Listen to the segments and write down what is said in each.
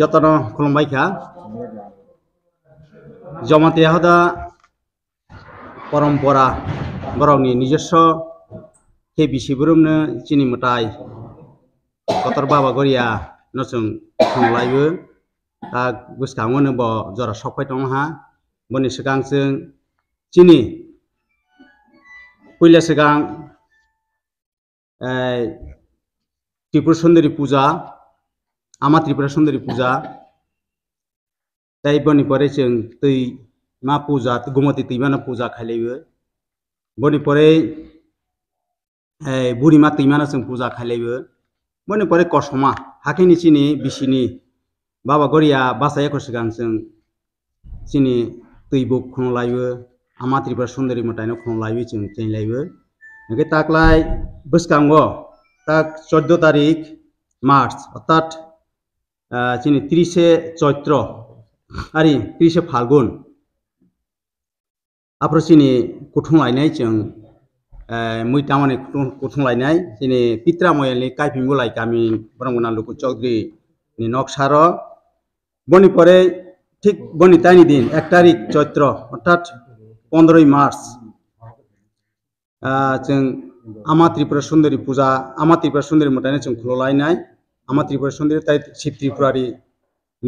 যতন খুলুমবাইখা জমাতে আহদা পরম্পরা বরংনি নিজস্ব হে বিশিবরমনো চিনি মোটাই কতর বাবা গরিয়া নসং খংলাইবো তা গোসখাঙনো ব জরা সফাই তংহা বনি সিগাংজং চিনি পইলা সিগাং ত্রিপুর সুন্দরী পূজা ama tripura sundari puja tai bani pare cheng tei ma puja gumati tei mana puja khalewe bani pare buri ma tei mana cheng puja khalewe bani pare kosma hakini chini bisini baba goria basaya kosigang cheng chini tei bok khong laiwe ama tripura sundari motai no khong laiwe cheng chen laiwe nge taklai buskango tak 14 তারিখ March অর্থাৎ চিনি ত্রিশে চৈত্র আরে ত্রিশে ফাল্গুন আপনার চিনি কুঠুং লাইনাই চিং মুই তামানে কুঠুং লাইনাই চিনি পিত্রা ময়েলনি কাইফিঙ্গু লাই কামি ব্রহ্মনা লুকু চৌধুরী নি নকশার বনি পরে ঠিক বনি তাইনি দিন এক তারিখ চৈত্র অর্থাৎ পনেরোই মার্চ আমা ত্রিপুরা সুন্দরী পূজা আমা ত্রিপুরা সুন্দরী सुन्दरी मोटाने লাইনায় আমার ত্রিপুরা সুন্দরী তাই শিব ত্রিপুরারি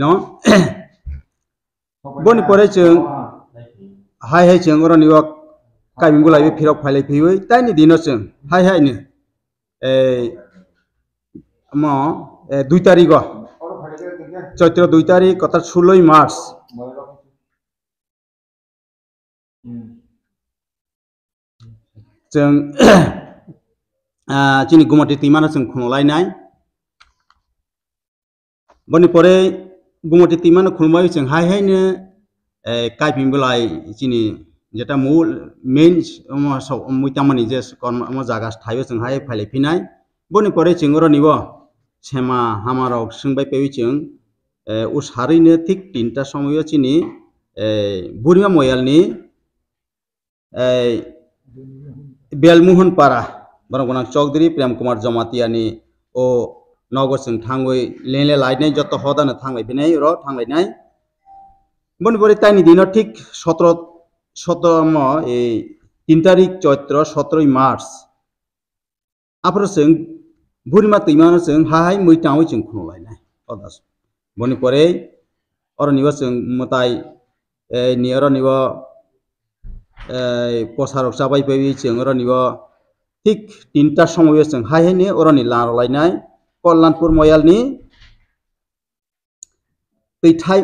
ন পরে চং হাই হাই চং ওরা নিয়োগ কাইমিঙ্গু লাইবে ফিরক ফাইলাই ফিওই তাই নি দিন চং হাই হাই নি দুই তারিখ চৈত্র দুই তারিখ অর্থাৎ ষোলোই মার্চ जों जोंनि गुवाहाटि दैमाना जों खुंलायनाय bani pore গুমটি তিমানো খুলমা chang হাই hai ne kai pim যেটা মূল মেইন মুইতামানি যে কর্ম জায়গা থাইও হাই ফাইলে ফিনাই বনি পরে চিংর নিব সেমা হামার সিংবাই পেয়ে চিং ও সারিনে ঠিক তিনটা সময় চিনি বুড়িমা ময়ালনি বেলমোহন পাড়া বরং চৌধুরী প্রেম কুমার জমাতিয়ানি ও নগরসং থাঙ্গই লেলে লাইনাই যত হদানে থাংলাইবিনাই র থাংলাইনাই বনি বলি তাইনি দিন ঠিক সতেরো সতেরম এই তিন তারিখ চৈত্র সতেরোই মার্চ আপনার সঙ্গ বুড়িমা তৈমানো সঙ্গ হাহাই খুন চং খুঁলাইনাই অদাস বনি পরে অর নিব সঙ্গ মতাই নিয়র নিব প্রসারক চাপাই পেবি চং অর নিব ঠিক তিনটার সময় সঙ্গ হাই হাইনি অরনি লারলাইনাই কল্যাণপুর ময়ালনি তৈঠাই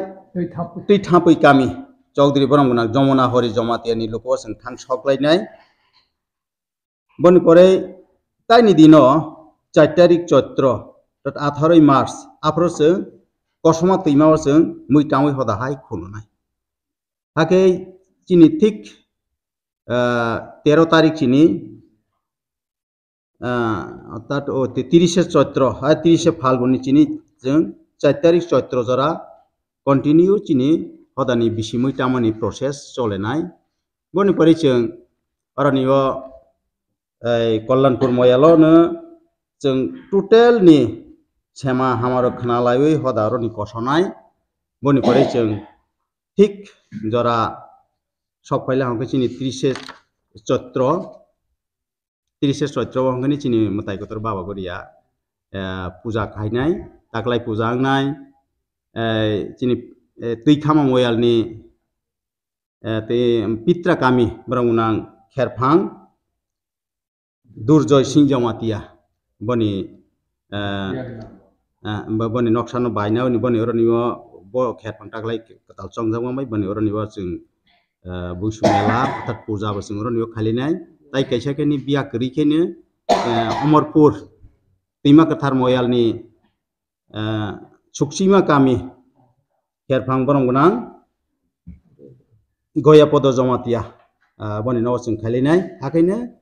তৈঠাপৈ কামি চৌধুরী ব্রহ্মনা যমুনা হরি নি লোক ওসং থাং সকলাইনাই বনি পরে তাইনি দিন চার তারিখ চৈত্র আঠারোই মার্চ আপ্রস কসমা তৈমাওসং মুই টাউই হদাহাই নাই হাকে চিনি ঠিক তেরো তারিখ চিনি অর্থাৎ তিরিশে চৈত্র হ্যাঁ তিরিশে ফাল্গুনি চিনি যেন চার তারিখ চৈত্র যারা কন্টিনিউ চিনি হদানি বিশিমই তামানি প্রসেস চলে নাই গনি পারি যেন এই কল্যাণপুর ময়ালও যেন টোটেল নি সেমা হামার খানালাইই হদারনি কষনাই বনি পারি যেন ঠিক যারা সব পাইলে আমাকে চিনি তিরিশে চৈত্র ত্রিশে চৈত্র অঙ্গনি চিনি মতাই গতর বাবা গরিয়া পূজা খাইনাই তাকলাই পূজা আংনাই চিনি তুই খামা ময়ালনি পিত্রা কামি ব্রমুনাং খেরফাং দুর্জয় সিং জমাতিয়া বনি বনি নকশানো বাইনা বনি অরনি ব খেরফাং তাকলাই কতাল চংজামাই বনি অরনি চিং বুসু মেলা অর্থাৎ পূজা বসিং অরনি খালিনাই tai kaisa ke ni biak ri ke ni Amarpur tima kathar moyal ni suksima kami kher phang borom gunang goya podo jamatia bani nawasing khalinai hakaina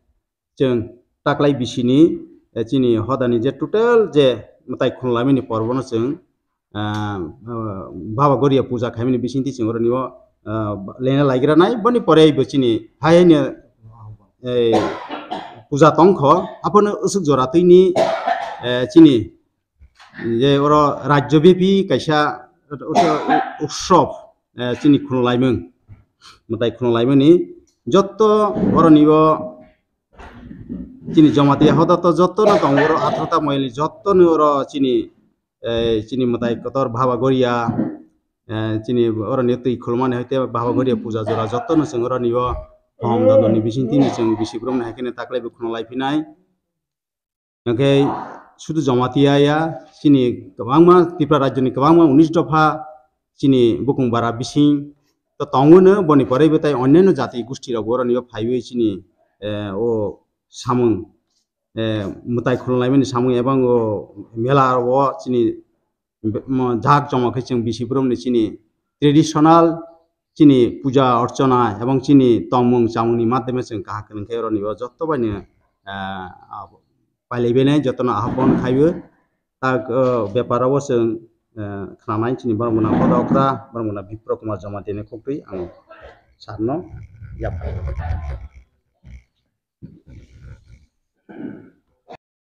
jeng taklai bisini chini hodani je total je matai khunlamini porbono jeng बाबा गरिया पूजा खामिने बिसिन्ति सिङरो निव लेना लागिरा नाइ बनि परे बचिनि हायने পূজা তংখ আপন অসুখ জরাতইনি চিনি যে ওর রাজ্যব্যাপী কাইসা উৎসব চিনি খুনলাইমং মতাই নি যত ওর নিব চিনি জমা জমাতি হদত যত না তং ওর আত্রতা মইলি যত নি ওর চিনি চিনি মতাই কতর ভাবা গড়িয়া চিনি ওর নিয়ে নিয়তি খুলমানে হইতে ভাবা গড়িয়া পূজা জোরা যত নসং ওর নিব फाहामदाननि बिथिंथिनि जों बिसिफ्रावनो हायखेने ताकलाय बोखना लायफिनाय ओमफ्राय শুধু জমাতিয়ায়া চিনি গোবাংমা ত্রিপুরা রাজ্যনি গোবাংমা উনিশ দফা চিনি বুকুংবারা বিসিং তো তঙ্গনো বনি পরেইব তাই অন্যান্য জাতি গোষ্ঠীর বরণীয় ফাইবে চিনি ও সামুং মোতাই খুলনাইমেনি সামুং এবং ও মেলার ও চিনি ঝাঁক জমাকে চিং বিসিপ্রমনি চিনি ট্রেডিশনাল চিনি পূজা অর্চনা এবং চিনি তমং চামুনি মাধ্যমে চেন কাহাকে খেয়ে নিব যত বাইনে পাইলাইবে নাই যতন আহ্বান খাইবে তার ব্যাপার চেন খানাই চিনি বরমনা পদ অক্রা বিপ্র কুমার জমা দিনে খুবই আমি সারন ইয়া